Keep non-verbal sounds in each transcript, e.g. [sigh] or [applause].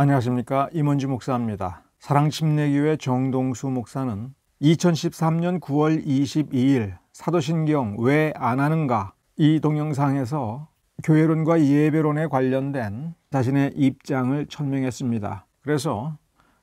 안녕하십니까 임원주 목사입니다. 사랑침례교회 정동수 목사는 2013년 9월 22일 사도신경 왜 안 하는가 이 동영상에서 교회론과 예배론에 관련된 자신의 입장을 천명했습니다. 그래서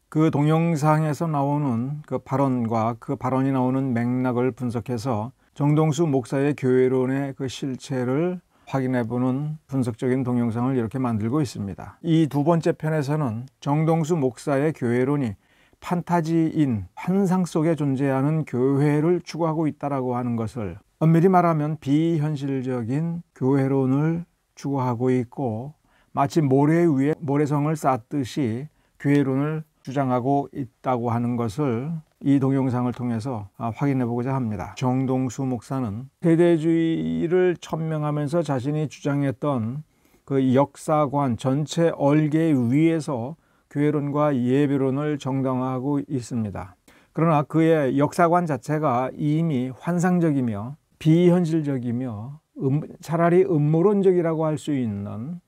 그 동영상에서 나오는 그 발언과 그 발언이 나오는 맥락을 분석해서 정동수 목사의 교회론의 그 실체를 확인해보는 분석적인 동영상을 이렇게 만들고 있습니다. 이 두 번째 편에서는 정동수 목사의 교회론이 판타지인 환상 속에 존재하는 교회를 추구하고 있다라고 하는 것을 엄밀히 말하면 비현실적인 교회론을 추구하고 있고 마치 모래 위에 모래성을 쌓듯이 교회론을 주장하고 있다고 하는 것을 이 동영상을 통해서 아, 확인해 보고자 합니다. 정동수 목사는 세대주의를 천명하면서 자신이 주장했던 그 역사관 전체 얼개 위에서 교회론과 예배론을 정당화하고 있습니다. 그러나 그의 역사관 자체가 이미 환상적이며 비현실적이며 음, 차라리 음모론적이라고 할 수 있는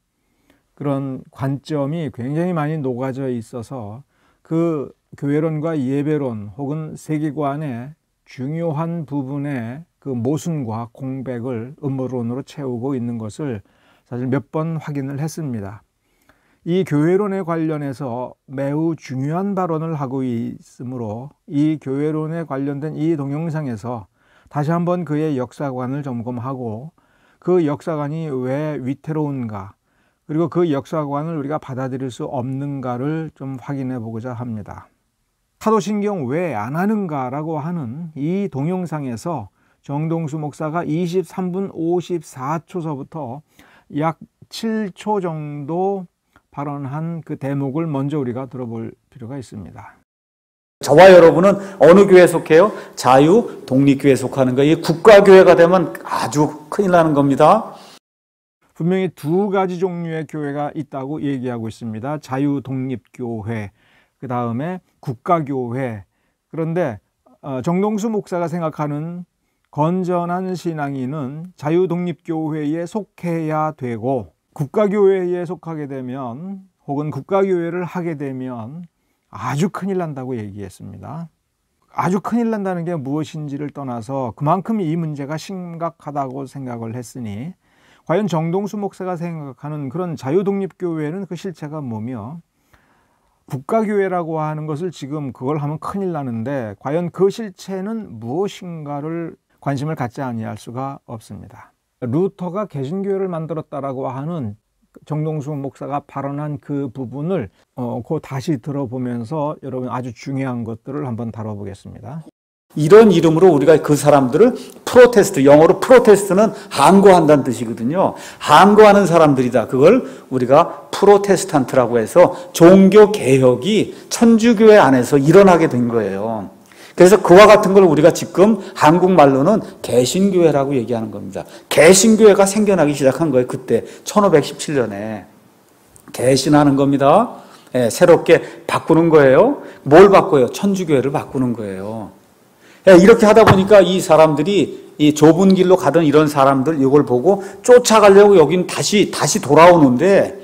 그런 관점이 굉장히 많이 녹아져 있어서 그 교회론과 예배론 혹은 세계관의 중요한 부분의 그 모순과 공백을 음모론으로 채우고 있는 것을 사실 몇 번 확인을 했습니다. 이 교회론에 관련해서 매우 중요한 발언을 하고 있으므로 이 교회론에 관련된 이 동영상에서 다시 한번 그의 역사관을 점검하고 그 역사관이 왜 위태로운가 그리고 그 역사관을 우리가 받아들일 수 없는가를 좀 확인해 보고자 합니다. 사도신경 왜 안 하는가라고 하는 이 동영상에서 정동수 목사가 23분 54초서부터 약 7초 정도 발언한 그 대목을 먼저 우리가 들어볼 필요가 있습니다. 저와 여러분은 어느 교회에 속해요? 자유 독립교회에 속하는 거예요. 국가교회가 되면 아주 큰일 나는 겁니다. 분명히 두 가지 종류의 교회가 있다고 얘기하고 있습니다. 자유 독립교회 그 다음에 국가교회. 그런데 어, 정동수 목사가 생각하는 건전한 신앙인은 자유독립교회에 속해야 되고 국가교회에 속하게 되면 혹은 국가교회를 하게 되면 아주 큰일 난다고 얘기했습니다. 아주 큰일 난다는 게 무엇인지를 떠나서 그만큼 이 문제가 심각하다고 생각을 했으니 과연 정동수 목사가 생각하는 그런 자유독립교회는 그 실체가 뭐며 국가교회라고 하는 것을 지금 그걸 하면 큰일 나는데 과연 그 실체는 무엇인가를 관심을 갖지 아니할 수가 없습니다. 루터가 개신교회를 만들었다라고 하는 정동수 목사가 발언한 그 부분을 어, 그 다시 들어보면서 여러분 아주 중요한 것들을 한번 다뤄보겠습니다. 이런 이름으로 우리가 그 사람들을 프로테스트, 영어로 프로테스트는 항거한다는 뜻이거든요. 항거하는 사람들이다. 그걸 우리가 프로테스탄트라고 해서 종교 개혁이 천주교회 안에서 일어나게 된 거예요. 그래서 그와 같은 걸 우리가 지금 한국말로는 개신교회라고 얘기하는 겁니다. 개신교회가 생겨나기 시작한 거예요. 그때 1517년에 개신하는 겁니다. 예, 새롭게 바꾸는 거예요. 뭘 바꿔요? 천주교회를 바꾸는 거예요. 예, 이렇게 하다 보니까 이 사람들이 이 좁은 길로 가던 이런 사람들 이걸 보고 쫓아가려고 여긴 다시 다시 돌아오는데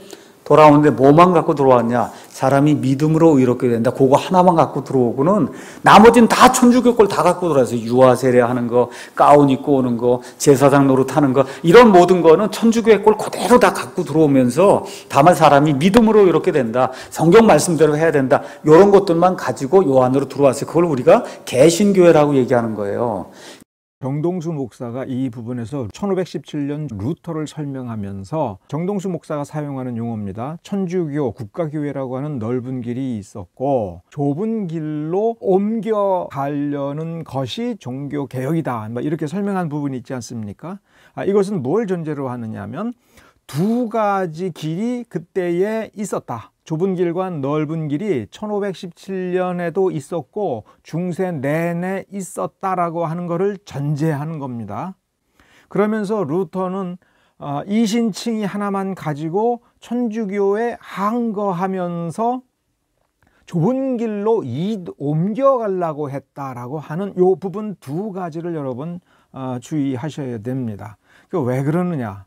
돌아오는데 뭐만 갖고 들어왔냐? 사람이 믿음으로 의롭게 된다. 그거 하나만 갖고 들어오고는 나머지는 다 천주교 걸다 갖고 들어와서 유아 세례하는 거, 가운 입고 오는 거, 제사장 노릇 하는 거 이런 모든 거는 천주교의 걸 그대로 다 갖고 들어오면서 다만 사람이 믿음으로 이렇게 된다. 성경 말씀대로 해야 된다. 이런 것들만 가지고 요 안으로 들어왔어요. 그걸 우리가 개신교회라고 얘기하는 거예요. 정동수 목사가 이 부분에서 1517년 루터를 설명하면서 정동수 목사가 사용하는 용어입니다. 천주교 국가교회라고 하는 넓은 길이 있었고 좁은 길로 옮겨가려는 것이 종교 개혁이다. 뭐 이렇게 설명한 부분이 있지 않습니까? 아, 이것은 뭘 전제로 하느냐면 하두 가지 길이 그때에 있었다. 좁은 길과 넓은 길이 1517년에도 있었고 중세 내내 있었다라고 하는 것을 전제하는 겁니다. 그러면서 루터는 어, 이신칭이 하나만 가지고 천주교에 항거하면서 좁은 길로 옮겨가려고 했다라고 하는 이 부분 두 가지를 여러분 어, 주의하셔야 됩니다. 그 왜 그러느냐?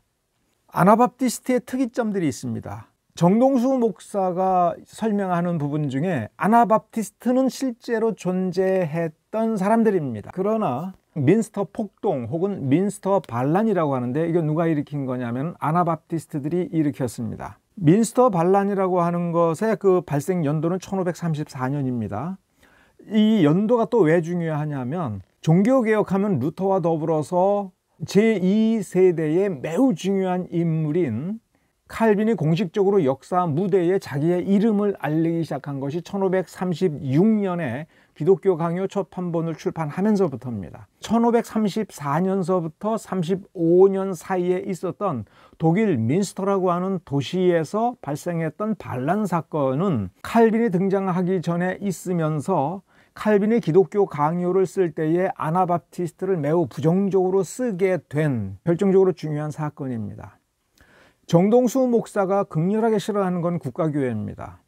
아나바티스트의 특이점들이 있습니다. 정동수 목사가 설명하는 부분 중에 아나바티스트는 실제로 존재했던 사람들입니다. 그러나 민스터 폭동 혹은 민스터 반란이라고 하는데 이거 누가 일으킨 거냐면 아나바티스트들이 일으켰습니다. 민스터 반란이라고 하는 것의 그 발생 연도는 1534년입니다. 이 연도가 또 왜 중요하냐면 종교개혁하면 루터와 더불어서 제2세대의 매우 중요한 인물인 칼빈이 공식적으로 역사 무대에 자기의 이름을 알리기 시작한 것이 1536년에 기독교 강요 첫 판본을 출판하면서부터입니다. 1534년서부터 35년 사이에 있었던 독일 민스터라고 하는 도시에서 발생했던 반란 사건은 칼빈이 등장하기 전에 있으면서 칼빈이 기독교 강요를 쓸 때에 아나바티스트를 매우 부정적으로 쓰게 된 결정적으로 중요한 사건입니다. 정동수 목사가 극렬하게 싫어하는 건 국가교회입니다.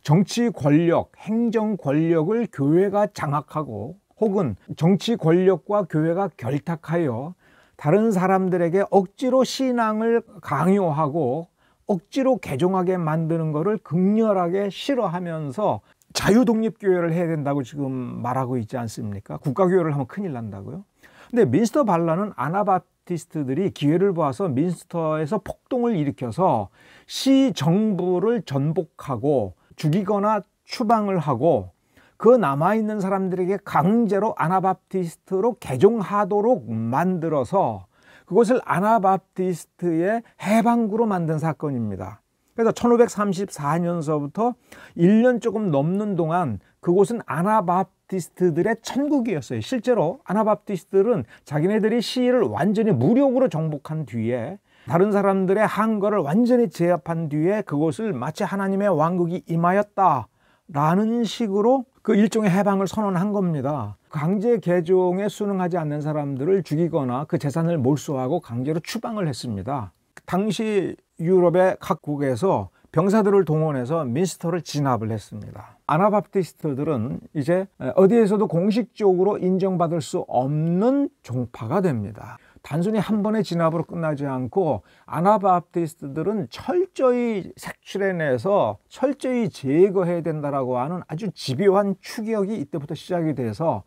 정치 권력, 행정 권력을 교회가 장악하고 혹은 정치 권력과 교회가 결탁하여 다른 사람들에게 억지로 신앙을 강요하고 억지로 개종하게 만드는 것을 극렬하게 싫어하면서 자유독립교회를 해야 된다고 지금 말하고 있지 않습니까? 국가교회를 하면 큰일 난다고요. 근데 민스터 발라는 아나바 아티스트들이 기회를 보아서 민스터에서 폭동을 일으켜서 시 정부를 전복하고 죽이거나 추방을 하고 그 남아있는 사람들에게 강제로 아나바티스트로 개종하도록 만들어서 그것을 아나바티스트의 해방구로 만든 사건입니다. 그래서 1534년서부터 1년 조금 넘는 동안 그곳은 아나바티스트 아나바티스트들의 천국이었어요. 실제로 아나바티스트들은 자기네들이 시를 완전히 무력으로 정복한 뒤에 다른 사람들의 한거를 완전히 제압한 뒤에 그곳을 마치 하나님의 왕국이 임하였다. 라는 식으로 그 일종의 해방을 선언한 겁니다. 강제 개종에 순응하지 않는 사람들을 죽이거나 그 재산을 몰수하고 강제로 추방을 했습니다. 당시 유럽의 각국에서 병사들을 동원해서 민스터를 진압을 했습니다. 아나바티스트들은 이제 어디에서도 공식적으로 인정받을 수 없는 종파가 됩니다. 단순히 한 번의 진압으로 끝나지 않고 아나바티스트들은 철저히 색출해내서 철저히 제거해야 된다라고 하는 아주 집요한 추격이 이때부터 시작이 돼서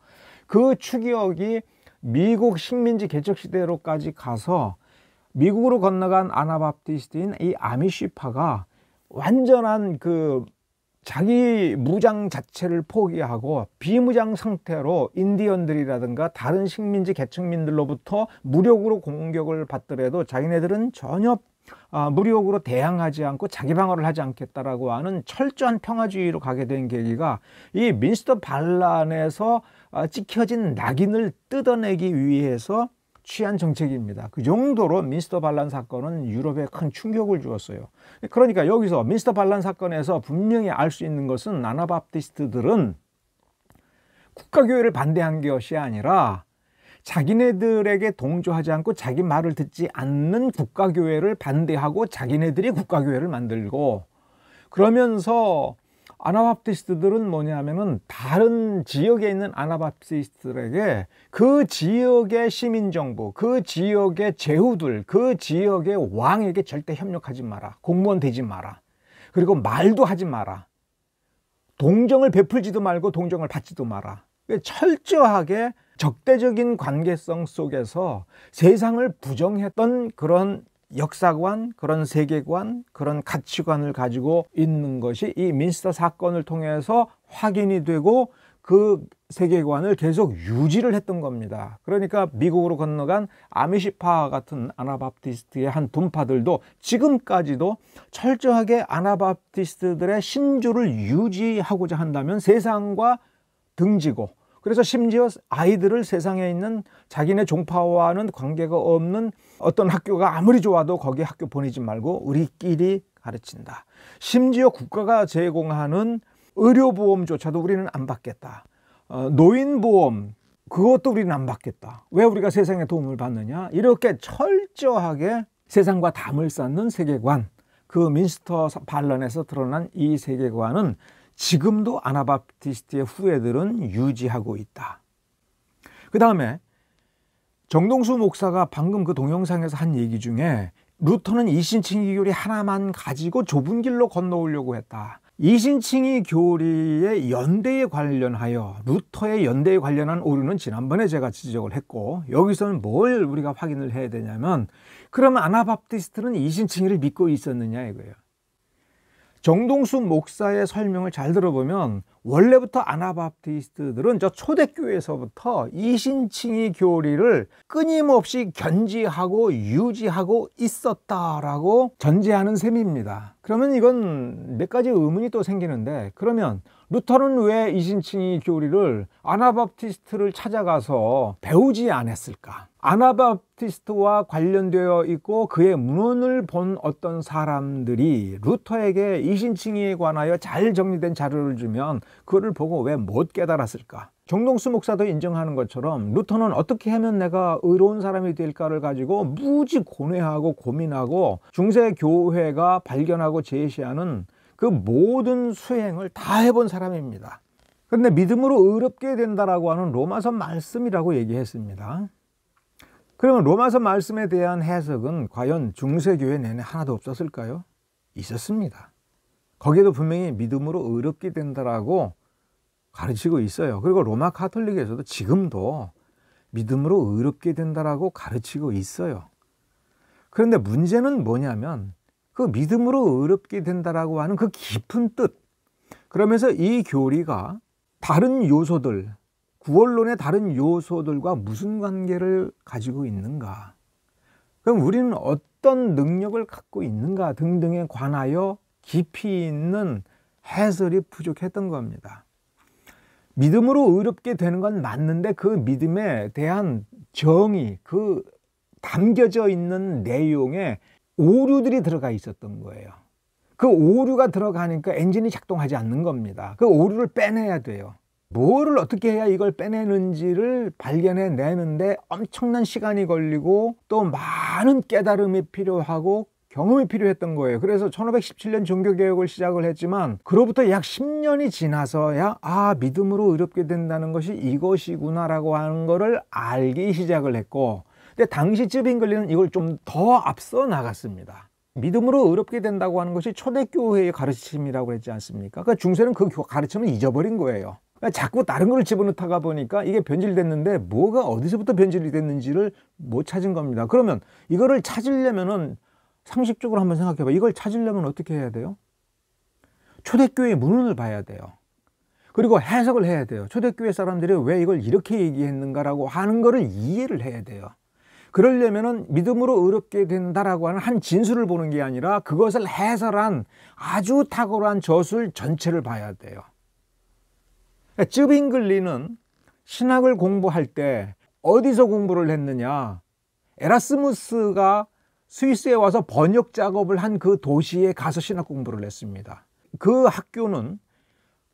그 추격이 미국 식민지 개척 시대로까지 가서 미국으로 건너간 아나바티스트인 이 아미시파가 완전한 그 자기 무장 자체를 포기하고 비무장 상태로 인디언들이라든가 다른 식민지 계층민들로부터 무력으로 공격을 받더라도 자기네들은 전혀 아, 무력으로 대항하지 않고 자기 방어를 하지 않겠다라고 하는 철저한 평화주의로 가게 된 계기가 이 민스터 반란에서 아, 찍혀진 낙인을 뜯어내기 위해서 취한 정책입니다. 그 정도로 미스터 반란 사건은 유럽에 큰 충격을 주었어요. 그러니까 여기서 미스터 반란 사건에서 분명히 알 수 있는 것은 나나바티스트들은 국가교회를 반대한 것이 아니라 자기네들에게 동조하지 않고 자기 말을 듣지 않는 국가교회를 반대하고 자기네들이 국가교회를 만들고 그러면서 아나바티스트들은 뭐냐면은 하 다른 지역에 있는 아나바티스트들에게 그 지역의 시민 정부, 그 지역의 제후들, 그 지역의 왕에게 절대 협력하지 마라. 공무원 되지 마라. 그리고 말도 하지 마라. 동정을 베풀지도 말고 동정을 받지도 마라. 철저하게 적대적인 관계성 속에서 세상을 부정했던 그런 역사관, 그런 세계관, 그런 가치관을 가지고 있는 것이 이 민스터 사건을 통해서 확인이 되고 그 세계관을 계속 유지를 했던 겁니다. 그러니까 미국으로 건너간 아미시파 같은 아나바티스트의 한 분파들도 지금까지도 철저하게 아나바티스트들의 신조를 유지하고자 한다면 세상과 등지고 그래서 심지어 아이들을 세상에 있는 자기네 종파와는 관계가 없는 어떤 학교가 아무리 좋아도 거기 학교 보내지 말고 우리끼리 가르친다. 심지어 국가가 제공하는 의료보험조차도 우리는 안 받겠다. 어, 노인보험 그것도 우리는 안 받겠다. 왜 우리가 세상에 도움을 받느냐? 이렇게 철저하게 세상과 담을 쌓는 세계관. 그 민스터 반란에서 드러난 이 세계관은 지금도 아나바티스트의 후예들은 유지하고 있다. 그 다음에 정동수 목사가 방금 그 동영상에서 한 얘기 중에 루터는 이신칭이 교리 하나만 가지고 좁은 길로 건너오려고 했다. 이신칭이 교리의 연대에 관련하여 루터의 연대에 관련한 오류는 지난번에 제가 지적을 했고 여기서는 뭘 우리가 확인을 해야 되냐면 그러면 아나바티스트는 이신칭이를 믿고 있었느냐 이거예요. 정동순 목사의 설명을 잘 들어보면 원래부터 아나바프티스트들은 저 초대교회에서부터 이신칭의 교리를 끊임없이 견지하고 유지하고 있었다라고 전제하는 셈입니다. 그러면 이건 몇 가지 의문이 또 생기는데 그러면 루터는 왜 이신칭의 교리를 아나바프티스트를 찾아가서 배우지 않았을까? 아나바티스트와 관련되어 있고 그의 문헌을 본 어떤 사람들이 루터에게 이신칭의에 관하여 잘 정리된 자료를 주면 그를 보고 왜 못 깨달았을까? 정동수 목사도 인정하는 것처럼 루터는 어떻게 하면 내가 의로운 사람이 될까를 가지고 무지 고뇌하고 고민하고 중세 교회가 발견하고 제시하는 그 모든 수행을 다 해본 사람입니다. 그런데 믿음으로 의롭게 된다라고 하는 로마서 말씀이라고 얘기했습니다. 그러면 로마서 말씀에 대한 해석은 과연 중세교회 내내 하나도 없었을까요? 있었습니다. 거기에도 분명히 믿음으로 의롭게 된다라고 가르치고 있어요. 그리고 로마 카톨릭에서도 지금도 믿음으로 의롭게 된다라고 가르치고 있어요. 그런데 문제는 뭐냐면 그 믿음으로 의롭게 된다라고 하는 그 깊은 뜻. 그러면서 이 교리가 다른 요소들, 구원론의 다른 요소들과 무슨 관계를 가지고 있는가? 그럼 우리는 어떤 능력을 갖고 있는가 등등에 관하여 깊이 있는 해설이 부족했던 겁니다. 믿음으로 의롭게 되는 건 맞는데 그 믿음에 대한 정의, 그 담겨져 있는 내용에 오류들이 들어가 있었던 거예요. 그 오류가 들어가니까 엔진이 작동하지 않는 겁니다. 그 오류를 빼내야 돼요. 뭐를 어떻게 해야 이걸 빼내는지를 발견해 내는데 엄청난 시간이 걸리고 또 많은 깨달음이 필요하고 경험이 필요했던 거예요. 그래서 1517년 종교개혁을 시작을 했지만 그로부터 약 10년이 지나서야 아 믿음으로 의롭게 된다는 것이 이것이구나라고 하는 거를 알기 시작을 했고 근데 당시 쯔빙글리는 이걸 좀 더 앞서 나갔습니다. 믿음으로 의롭게 된다고 하는 것이 초대교회의 가르침이라고 했지 않습니까? 그러니까 중세는 그 가르침을 잊어버린 거예요. 그러니까 자꾸 다른 걸 집어넣다가 보니까 이게 변질됐는데 뭐가 어디서부터 변질이 됐는지를 못 찾은 겁니다. 그러면 이거를 찾으려면은 상식적으로 한번 생각해 봐. 이걸 찾으려면 어떻게 해야 돼요? 초대교회 의 문헌을 봐야 돼요. 그리고 해석을 해야 돼요. 초대교회 사람들이 왜 이걸 이렇게 얘기했는가라고 하는 거를 이해를 해야 돼요. 그러려면은 믿음으로 의롭게 된다라고 하는 한 진술을 보는 게 아니라 그것을 해설한 아주 탁월한 저술 전체를 봐야 돼요. 쯔빙글리는 그러니까 신학을 공부할 때 어디서 공부를 했느냐 에라스무스가 스위스에 와서 번역 작업을 한 그 도시에 가서 신학 공부를 했습니다 그 학교는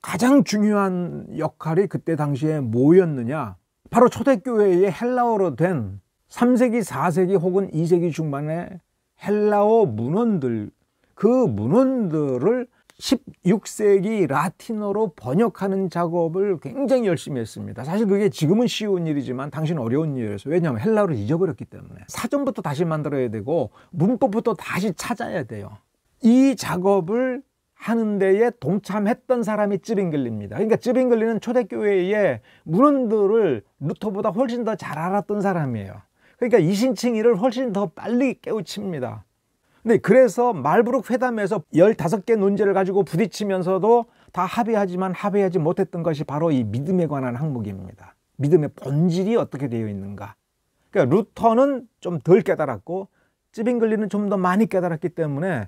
가장 중요한 역할이 그때 당시에 뭐였느냐 바로 초대교회의 헬라어로 된 3세기 4세기 혹은 2세기 중반의 헬라어 문헌들 그 문헌들을 16세기 라틴어로 번역하는 작업을 굉장히 열심히 했습니다. 사실 그게 지금은 쉬운 일이지만 당신 어려운 일이었어서 왜냐하면 헬라어를 잊어버렸기 때문에 사전부터 다시 만들어야 되고 문법부터 다시 찾아야 돼요. 이 작업을 하는 데에 동참했던 사람이 쯔빙글리입니다 그러니까 쯔빙글리는 초대교회의 문헌들을 루터보다 훨씬 더 잘 알았던 사람이에요. 그러니까 이신칭이를 훨씬 더 빨리 깨우칩니다. 네, 그래서 말부룩 회담에서 1 5개 논제를 가지고 부딪히면서도 다 합의하지만 합의하지 못했던 것이 바로 이 믿음에 관한 항목입니다. 믿음의 본질이 어떻게 되어 있는가. 그러니까 루터는 좀 덜 깨달았고 찌빙글리는 좀 더 많이 깨달았기 때문에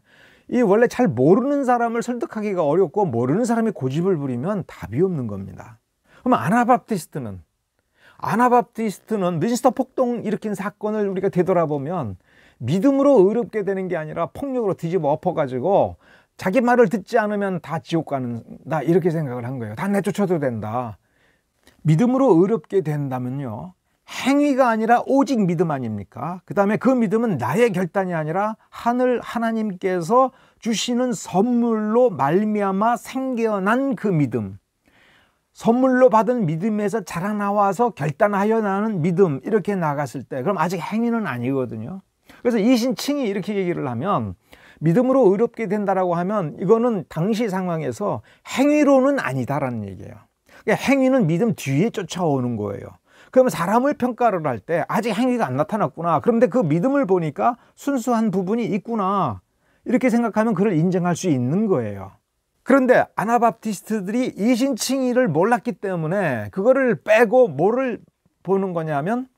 이 원래 잘 모르는 사람을 설득하기가 어렵고 모르는 사람이 고집을 부리면 답이 없는 겁니다. 그럼 아나바프티스트는 아나바프티스트는 민스터 폭동 일으킨 사건을 우리가 되돌아보면 믿음으로 의롭게 되는 게 아니라 폭력으로 뒤집어 엎어가지고 자기 말을 듣지 않으면 다 지옥 가는다 이렇게 생각을 한 거예요. 다 내쫓아도 된다. 믿음으로 의롭게 된다면요. 행위가 아니라 오직 믿음 아닙니까? 그 다음에 그 믿음은 나의 결단이 아니라 하늘 하나님께서 주시는 선물로 말미암아 생겨난 그 믿음. 선물로 받은 믿음에서 자라나와서 결단하여 나는 믿음 이렇게 나갔을 때 그럼 아직 행위는 아니거든요. 그래서 이신칭이 이렇게 얘기를 하면 믿음으로 의롭게 된다라고 하면 이거는 당시 상황에서 행위로는 아니다라는 얘기예요. 그러니까 행위는 믿음 뒤에 쫓아오는 거예요. 그러면 사람을 평가를 할 때 아직 행위가 안 나타났구나. 그런데 그 믿음을 보니까 순수한 부분이 있구나. 이렇게 생각하면 그를 인정할 수 있는 거예요. 그런데 아나바티스트들이 이신칭의를 몰랐기 때문에 그거를 빼고 뭐를 보는 거냐면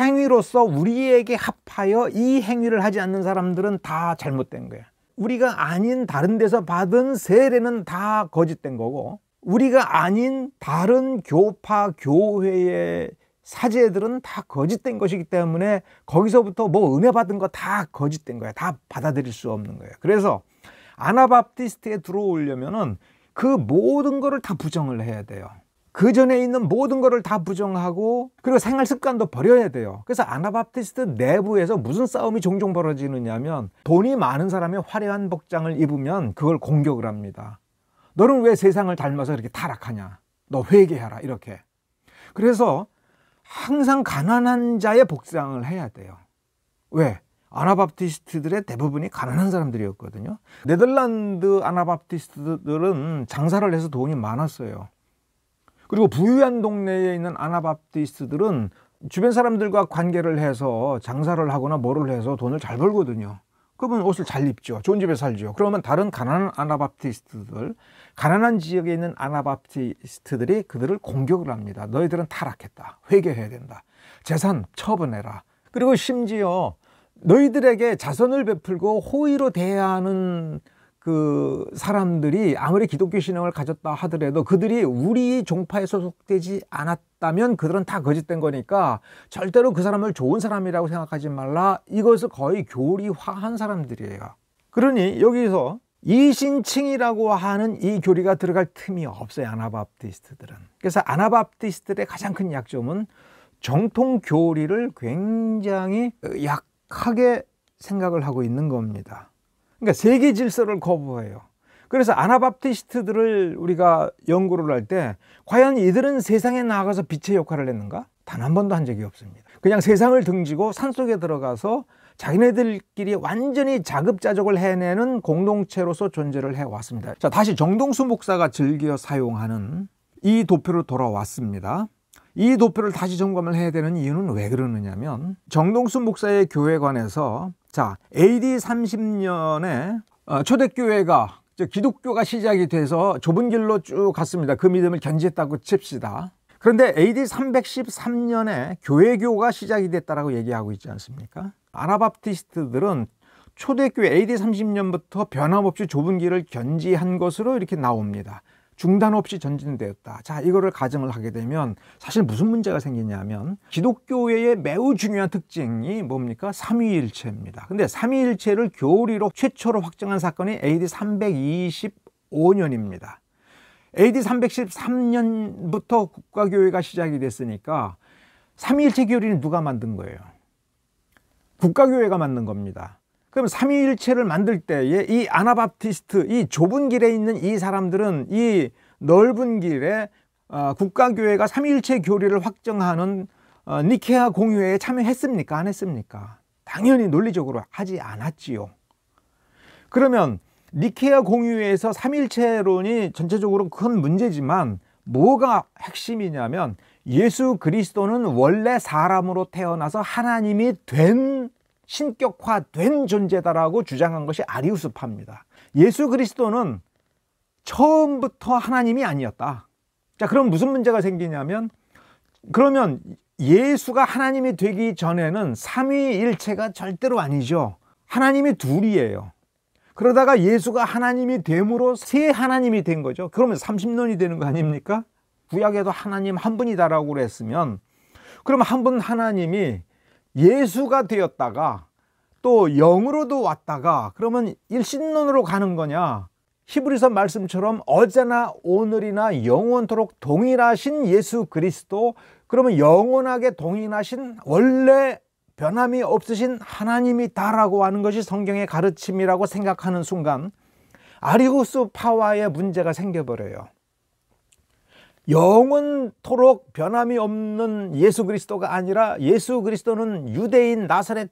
행위로서 우리에게 합하여 이 행위를 하지 않는 사람들은 다 잘못된 거야. 우리가 아닌 다른 데서 받은 세례는 다 거짓된 거고 우리가 아닌 다른 교파 교회의 사제들은 다 거짓된 것이기 때문에 거기서부터 뭐 은혜 받은 거 다 거짓된 거야. 다 받아들일 수 없는 거야 그래서 아나바티스트에 들어오려면은 그 모든 거를 다 부정을 해야 돼요. 그 전에 있는 모든 것을 다 부정하고 그리고 생활 습관도 버려야 돼요. 그래서 아나바티스트 내부에서 무슨 싸움이 종종 벌어지느냐면 돈이 많은 사람의 화려한 복장을 입으면 그걸 공격을 합니다. 너는 왜 세상을 닮아서 이렇게 타락하냐? 너 회개하라 이렇게. 그래서 항상 가난한 자의 복장을 해야 돼요. 왜? 아나바티스트들의 대부분이 가난한 사람들이었거든요. 네덜란드 아나바티스트들은 장사를 해서 돈이 많았어요. 그리고 부유한 동네에 있는 아나바티스트들은 주변 사람들과 관계를 해서 장사를 하거나 뭐를 해서 돈을 잘 벌거든요. 그러면 옷을 잘 입죠. 좋은 집에 살죠. 그러면 다른 가난한 아나바티스트들, 가난한 지역에 있는 아나바티스트들이 그들을 공격을 합니다. 너희들은 타락했다. 회개해야 된다. 재산 처분해라. 그리고 심지어 너희들에게 자선을 베풀고 호의로 대하는 그 사람들이 아무리 기독교 신앙을 가졌다 하더라도 그들이 우리 종파에 소속되지 않았다면 그들은 다 거짓된 거니까 절대로 그 사람을 좋은 사람이라고 생각하지 말라. 이것을 거의 교리화한 사람들이에요. 그러니 여기서 이신칭이라고 하는 이 교리가 들어갈 틈이 없어요. 아나바프티스트들은. 그래서 아나바프티스트들의 가장 큰 약점은 정통 교리를 굉장히 약하게 생각을 하고 있는 겁니다. 그러니까 세계 질서를 거부해요. 그래서 아나바티스트들을 우리가 연구를 할 때 과연 이들은 세상에 나가서 빛의 역할을 했는가? 단 한 번도 한 적이 없습니다. 그냥 세상을 등지고 산속에 들어가서 자기네들끼리 완전히 자급자족을 해내는 공동체로서 존재를 해왔습니다. 자, 다시 정동수 목사가 즐겨 사용하는 이 도표로 돌아왔습니다. 이 도표를 다시 점검을 해야 되는 이유는 왜 그러느냐면 정동수 목사의 교회관에서 자, AD 30년에 어, 초대교회가 기독교가 시작이 돼서 좁은 길로 쭉 갔습니다. 그 믿음을 견지했다고 칩시다. 그런데 AD 313년에 교회교가 시작이 됐다라고 얘기하고 있지 않습니까? 아라바티스트들은 초대교회 AD 30년부터 변함없이 좁은 길을 견지한 것으로 이렇게 나옵니다. 중단 없이 전진되었다. 자, 이거를 가정을 하게 되면 사실 무슨 문제가 생기냐면 기독교회의 매우 중요한 특징이 뭡니까? 삼위일체입니다. 근데 삼위일체를 교리로 최초로 확정한 사건이 AD 325년입니다. AD 313년부터 국가교회가 시작이 됐으니까 삼위일체 교리는 누가 만든 거예요? 국가교회가 만든 겁니다. 그럼 삼위일체를 만들 때에 이 아나바티스트 이 좁은 길에 있는 이 사람들은 이 넓은 길에 어, 국가교회가 삼위일체 교리를 확정하는 어, 니케아 공유회에 참여했습니까? 안 했습니까? 당연히 논리적으로 하지 않았지요. 그러면 니케아 공유회에서 삼일체론이 전체적으로 큰 문제지만 뭐가 핵심이냐면 예수 그리스도는 원래 사람으로 태어나서 하나님이 된 신격화된 존재다라고 주장한 것이 아리우스파입니다. 예수 그리스도는 처음부터 하나님이 아니었다. 자, 그럼 무슨 문제가 생기냐면 그러면 예수가 하나님이 되기 전에는 삼위일체가 절대로 아니죠. 하나님이 둘이에요. 그러다가 예수가 하나님이 됨으로 새 하나님이 된 거죠. 그러면 30년이 되는 거 아닙니까? 구약에도 하나님 한 분이다라고 그랬으면 그럼 한 분 하나님이 예수가 되었다가 또 영으로도 왔다가 그러면 일신론으로 가는 거냐? 히브리서 말씀처럼 어제나 오늘이나 영원토록 동일하신 예수 그리스도 그러면 영원하게 동일하신 원래 변함이 없으신 하나님이다라고 하는 것이 성경의 가르침이라고 생각하는 순간 아리구스 파와의 문제가 생겨버려요. 영원토록 변함이 없는 예수 그리스도가 아니라 예수 그리스도는 유대인 나사렛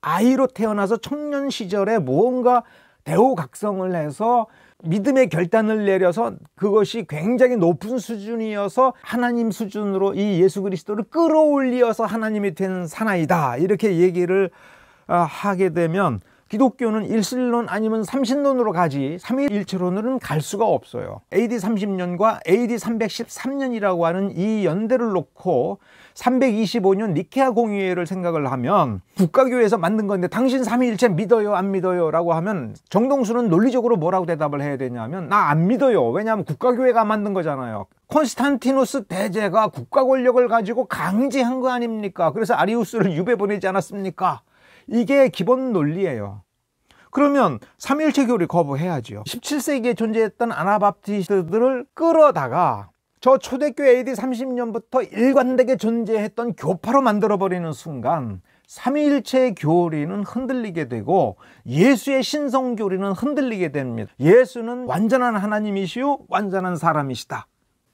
아이로 태어나서 청년 시절에 무언가 대우각성을 해서 믿음의 결단을 내려서 그것이 굉장히 높은 수준이어서 하나님 수준으로 이 예수 그리스도를 끌어올리어서 하나님이 된 사나이다 이렇게 얘기를 아, 하게 되면 기독교는 일신론 아니면 삼신론으로 가지 삼위일체론으로는 갈 수가 없어요. AD 30년과 AD 313년이라고 하는 이 연대를 놓고 325년 니케아 공의회를 생각을 하면 국가교회에서 만든 건데 당신 삼위일체 믿어요 안 믿어요 라고 하면 정동수는 논리적으로 뭐라고 대답을 해야 되냐면 나 안 믿어요. 왜냐하면 국가교회가 만든 거잖아요. 콘스탄티누스 대제가 국가 권력을 가지고 강제한 거 아닙니까? 그래서 아리우스를 유배 보내지 않았습니까? 이게 기본 논리예요. 그러면 삼일체 교리 거부해야죠. 17세기에 존재했던 아나바티스트들을 끌어다가 저 초대교회 AD 30년부터 일관되게 존재했던 교파로 만들어버리는 순간 삼일체 교리는 흔들리게 되고 예수의 신성 교리는 흔들리게 됩니다. 예수는 완전한 하나님이시오 완전한 사람이시다.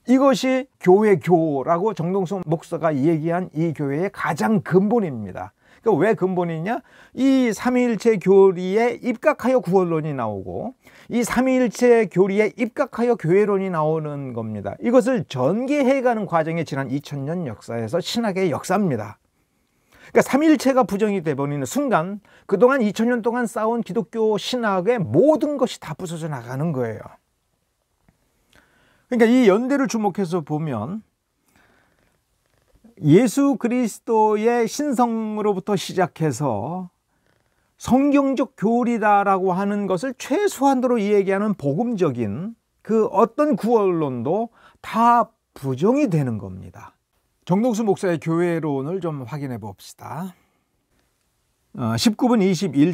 이것이 교회 교라고 정동성 목사가 얘기한 이 교회의 가장 근본입니다. 그러니까 왜 근본이냐? 이 삼위일체 교리에 입각하여 구원론이 나오고 이 삼위일체 교리에 입각하여 교회론이 나오는 겁니다. 이것을 전개해가는 과정이 지난 2000년 역사에서 신학의 역사입니다. 그러니까 삼일체가 부정이 돼버리는 순간 그동안 2000년 동안 쌓아온 기독교 신학의 모든 것이 다 부서져 나가는 거예요. 그러니까 이 연대를 주목해서 보면 예수 그리스도의 신성으로부터 시작해서 성경적 교리다라고 하는 것을 최소한으로 얘기하는 복음적인 그 어떤 구원론도 다 부정이 되는 겁니다. 정동수 목사의 교회론을 좀 확인해 봅시다. 19분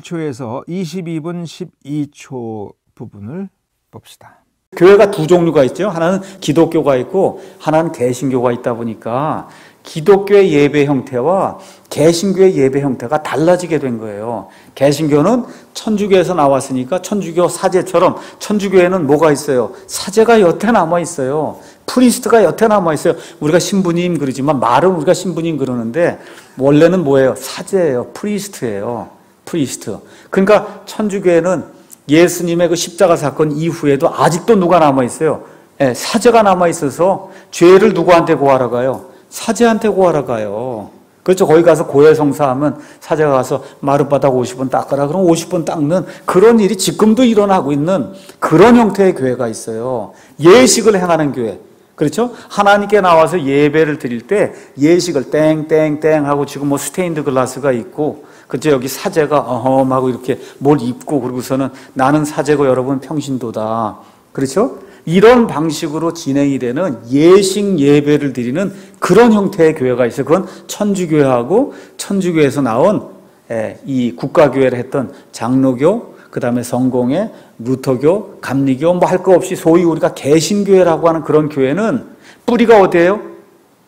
21초에서 22분 12초 부분을 봅시다. 교회가 두 종류가 있죠. 하나는 기독교가 있고 하나는 개신교가 있다 보니까 기독교의 예배 형태와 개신교의 예배 형태가 달라지게 된 거예요. 개신교는 천주교에서 나왔으니까 천주교 사제처럼 천주교에는 뭐가 있어요? 사제가 여태 남아 있어요. 프리스트가 여태 남아 있어요. 우리가 신부님 그러지만 말은 우리가 신부님 그러는데 원래는 뭐예요? 사제예요. 프리스트예요. 프리스트. 그러니까 천주교에는 예수님의 그 십자가 사건 이후에도 아직도 누가 남아 있어요? 예, 사제가 남아 있어서 죄를 누구한테 고하러 가요? 사제한테 구하러 가요. 그렇죠. 거기 가서 고해성사하면 사제가 가서 마룻바닥 50번 닦아라. 그럼 50번 닦는 그런 일이 지금도 일어나고 있는 그런 형태의 교회가 있어요. 예식을 행하는 교회. 그렇죠? 하나님께 나와서 예배를 드릴 때 예식을 땡땡땡 하고 지금 뭐 스테인드 글라스가 있고 그때 여기 사제가 어험하고 이렇게 뭘 입고 그러고서는 나는 사제고 여러분 평신도다. 그렇죠? 이런 방식으로 진행이 되는 예식 예배를 드리는 그런 형태의 교회가 있어요. 그건 천주교회하고 천주교에서 나온 예, 이 국가교회를 했던 장로교, 그 다음에 성공회, 루터교, 감리교 뭐 할 거 없이 소위 우리가 개신교회라고 하는 그런 교회는 뿌리가 어디예요?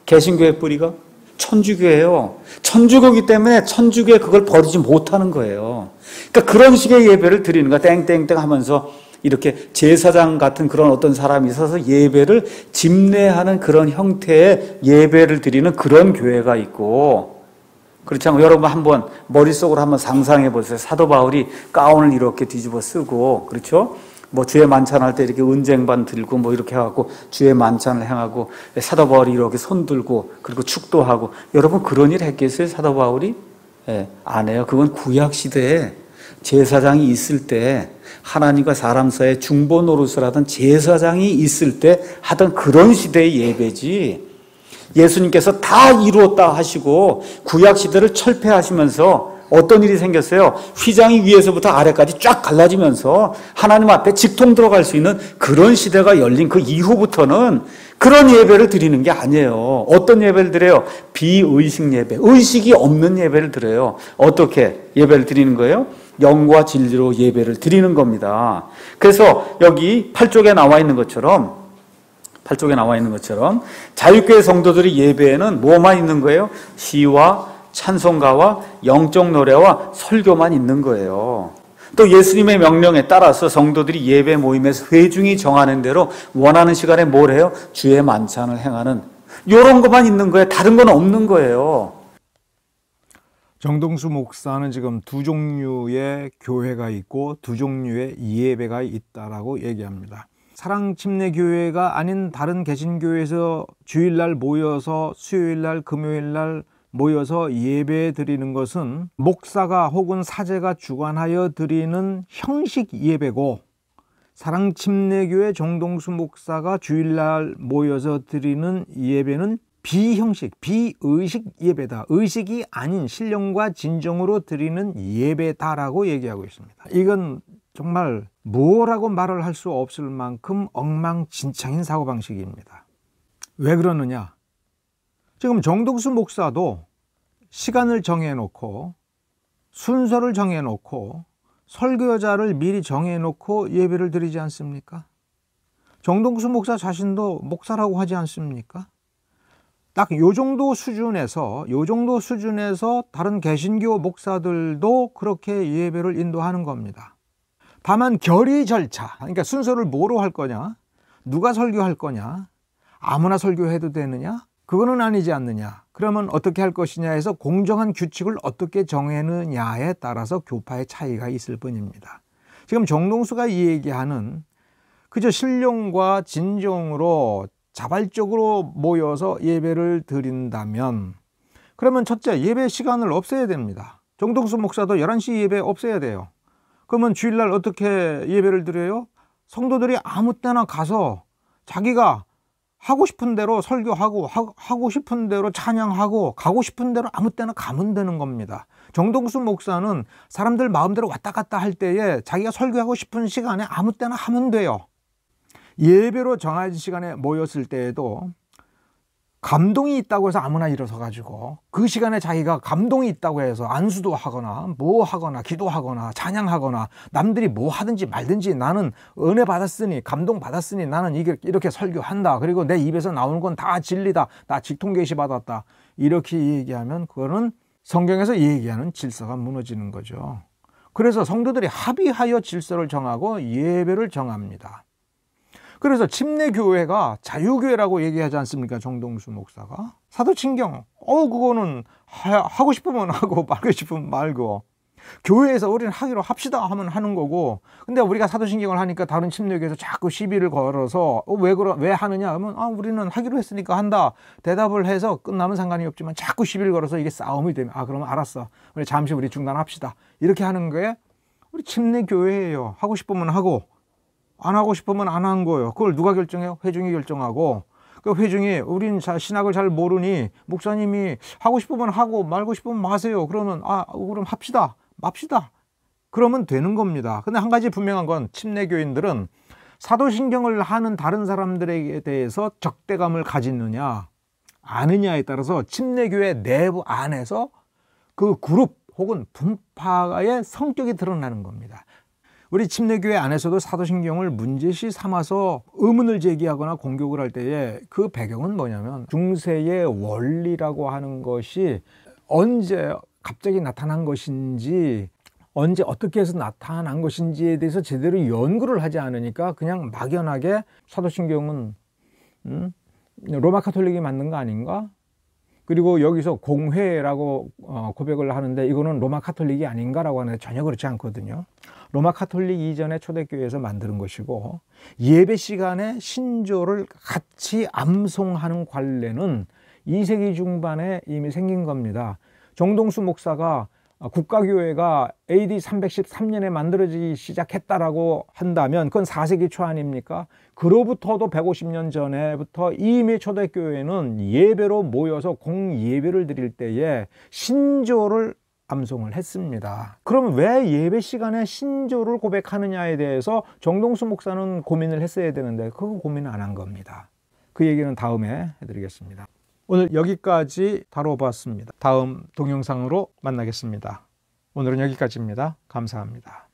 개신교회 뿌리가? 천주교예요. 천주교기 때문에 천주교에 그걸 버리지 못하는 거예요. 그러니까 그런 식의 예배를 드리는 거 땡땡땡 하면서 이렇게 제사장 같은 그런 어떤 사람이 있어서 예배를 집례하는 그런 형태의 예배를 드리는 그런 교회가 있고 그렇지 않고 여러분 한번 머릿속으로 한번 상상해 보세요. 사도 바울이 가운을 이렇게 뒤집어 쓰고 그렇죠? 뭐 주의 만찬 할때 이렇게 은쟁반 들고 뭐 이렇게 해갖고 주의 만찬을 행하고 사도 바울이 이렇게 손 들고 그리고 축도하고 여러분 그런 일 했겠어요 사도 바울이? 예, 안 해요. 그건 구약 시대에 제사장이 있을 때 하나님과 사람 사이에 중보 노릇을 하던 제사장이 있을 때 하던 그런 시대의 예배지 예수님께서 다 이루었다 하시고 구약 시대를 철폐하시면서 어떤 일이 생겼어요? 휘장이 위에서부터 아래까지 쫙 갈라지면서 하나님 앞에 직통 들어갈 수 있는 그런 시대가 열린 그 이후부터는 그런 예배를 드리는 게 아니에요. 어떤 예배를 드려요? 비의식 예배. 의식이 없는 예배를 드려요. 어떻게 예배를 드리는 거예요? 영과 진리로 예배를 드리는 겁니다. 그래서 여기 8쪽에 나와 있는 것처럼 8쪽에 나와 있는 것처럼 자유교회 성도들이 예배에는 뭐만 있는 거예요? 시와 찬송가와 영적 노래와 설교만 있는 거예요. 또 예수님의 명령에 따라서 성도들이 예배 모임에서 회중이 정하는 대로 원하는 시간에 뭘 해요? 주의 만찬을 행하는 요런 것만 있는 거예요. 다른 건 없는 거예요. 정동수 목사는 지금 두 종류의 교회가 있고 두 종류의 예배가 있다라고 얘기합니다. 사랑침례교회가 아닌 다른 개신교회에서 주일날 모여서 수요일날 금요일날 모여서 예배 드리는 것은 목사가 혹은 사제가 주관하여 드리는 형식 예배고 사랑침례교회 정동수 목사가 주일날 모여서 드리는 예배는 비형식, 비의식 예배다. 의식이 아닌 신령과 진정으로 드리는 예배다라고 얘기하고 있습니다. 이건 정말 뭐라고 말을 할 수 없을 만큼 엉망진창인 사고방식입니다. 왜 그러느냐? 지금 정동수 목사도 시간을 정해놓고 순서를 정해놓고 설교자를 미리 정해놓고 예배를 드리지 않습니까? 정동수 목사 자신도 목사라고 하지 않습니까? 딱요 정도 수준에서 요 정도 수준에서 다른 개신교 목사들도 그렇게 예배를 인도하는 겁니다. 다만 결의 절차, 그러니까 순서를 뭐로 할 거냐, 누가 설교할 거냐, 아무나 설교해도 되느냐, 그거는 아니지 않느냐. 그러면 어떻게 할 것이냐 에서 공정한 규칙을 어떻게 정해느냐에 따라서 교파의 차이가 있을 뿐입니다. 지금 정동수가 이 얘기하는 그저 신령과 진정으로 자발적으로 모여서 예배를 드린다면 그러면 첫째 예배 시간을 없애야 됩니다. 정동수 목사도 11시 예배 없애야 돼요. 그러면 주일날 어떻게 예배를 드려요? 성도들이 아무 때나 가서 자기가 하고 싶은 대로 설교하고 하고 싶은 대로 찬양하고 가고 싶은 대로 아무 때나 가면 되는 겁니다. 정동수 목사는 사람들 마음대로 왔다 갔다 할 때에 자기가 설교하고 싶은 시간에 아무 때나 하면 돼요. 예배로 정해진 시간에 모였을 때에도 감동이 있다고 해서 아무나 일어서 가지고 그 시간에 자기가 감동이 있다고 해서 안수도 하거나 뭐 하거나 기도하거나 찬양하거나 남들이 뭐 하든지 말든지 나는 은혜 받았으니 감동 받았으니 나는 이게 이렇게 설교한다 그리고 내 입에서 나오는 건 다 진리다 나 직통계시 받았다 이렇게 얘기하면 그거는 성경에서 얘기하는 질서가 무너지는 거죠 그래서 성도들이 합의하여 질서를 정하고 예배를 정합니다 그래서 침례교회가 자유교회라고 얘기하지 않습니까? 정동수 목사가. 사도친경. 어, 그거는 하, 하고 싶으면 [laughs] 하고 말고 싶으면 말고. 교회에서 우리는 하기로 합시다 하면 하는 거고. 근데 우리가 사도신경을 하니까 다른 침례교에서 자꾸 시비를 걸어서 어, 왜 그러 왜 하느냐 하면 아, 우리는 하기로 했으니까 한다. 대답을 해서 끝나면 상관이 없지만 자꾸 시비를 걸어서 이게 싸움이 되면 아, 그러면 알았어. 우리 잠시 우리 중단합시다. 이렇게 하는 게 우리 침례교회예요. 하고 싶으면 하고 안 하고 싶으면 안 한 거예요. 그걸 누가 결정해요? 회중이 결정하고. 그 회중이 우린 신학을 잘 모르니 목사님이 하고 싶으면 하고 말고 싶으면 마세요. 그러면 아 그럼 합시다. 맙시다. 그러면 되는 겁니다. 근데 한 가지 분명한 건 침례교인들은 사도신경을 하는 다른 사람들에 게 대해서 적대감을 가지느냐 아느냐에 따라서 침례교회 내부 안에서 그 그룹 혹은 분파의 성격이 드러나는 겁니다. 우리 침례교회 안에서도 사도신경을 문제시 삼아서 의문을 제기하거나 공격을 할 때에 그 배경은 뭐냐면 중세의 원리라고 하는 것이 언제 갑자기 나타난 것인지 언제 어떻게 해서 나타난 것인지에 대해서 제대로 연구를 하지 않으니까 그냥 막연하게 사도신경은 음? 로마 카톨릭이 맞는 거 아닌가? 그리고 여기서 공회라고 어, 고백을 하는데 이거는 로마 카톨릭이 아닌가라고 하는데 전혀 그렇지 않거든요. 로마 카톨릭 이전에 초대교회에서 만드는 것이고 예배 시간에 신조를 같이 암송하는 관례는 2세기 중반에 이미 생긴 겁니다. 정동수 목사가 아, 국가교회가 AD 313년에 만들어지기 시작했다라고 한다면 그건 4세기 초 아닙니까? 그로부터도 150년 전에부터 이미 초대교회는 예배로 모여서 공예배를 드릴 때에 신조를 암송을 했습니다. 그러면 왜 예배 시간에 신조를 고백하느냐에 대해서 정동수 목사는 고민을 했어야 되는데 그건 고민을 안 한 겁니다. 그 얘기는 다음에 해드리겠습니다. 오늘 여기까지 다뤄봤습니다. 다음 동영상으로 만나겠습니다. 오늘은 여기까지입니다. 감사합니다.